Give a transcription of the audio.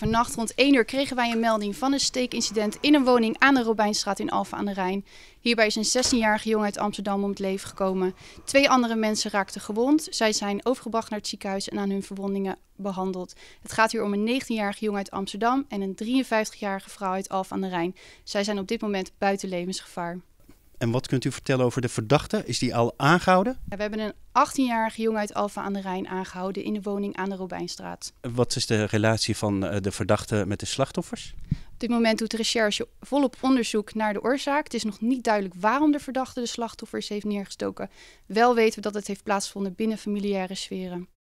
Vannacht rond 1 uur kregen wij een melding van een steekincident in een woning aan de Robijnstraat in Alphen aan de Rijn. Hierbij is een 16-jarige jongen uit Amsterdam om het leven gekomen. Twee andere mensen raakten gewond. Zij zijn overgebracht naar het ziekenhuis en aan hun verwondingen behandeld. Het gaat hier om een 19-jarige jongen uit Amsterdam en een 53-jarige vrouw uit Alphen aan de Rijn. Zij zijn op dit moment buiten levensgevaar. En wat kunt u vertellen over de verdachte? Is die al aangehouden? We hebben een 18-jarige jongen uit Alfa aan de Rijn aangehouden in de woning aan de Robijnstraat. Wat is de relatie van eh, de verdachte met de slachtoffers? Op dit moment doet de recherche volop onderzoek naar de oorzaak. Het is nog niet duidelijk waarom de verdachte de slachtoffers heeft neergestoken. Wel weten we dat het heeft plaatsgevonden binnen familiaire sferen.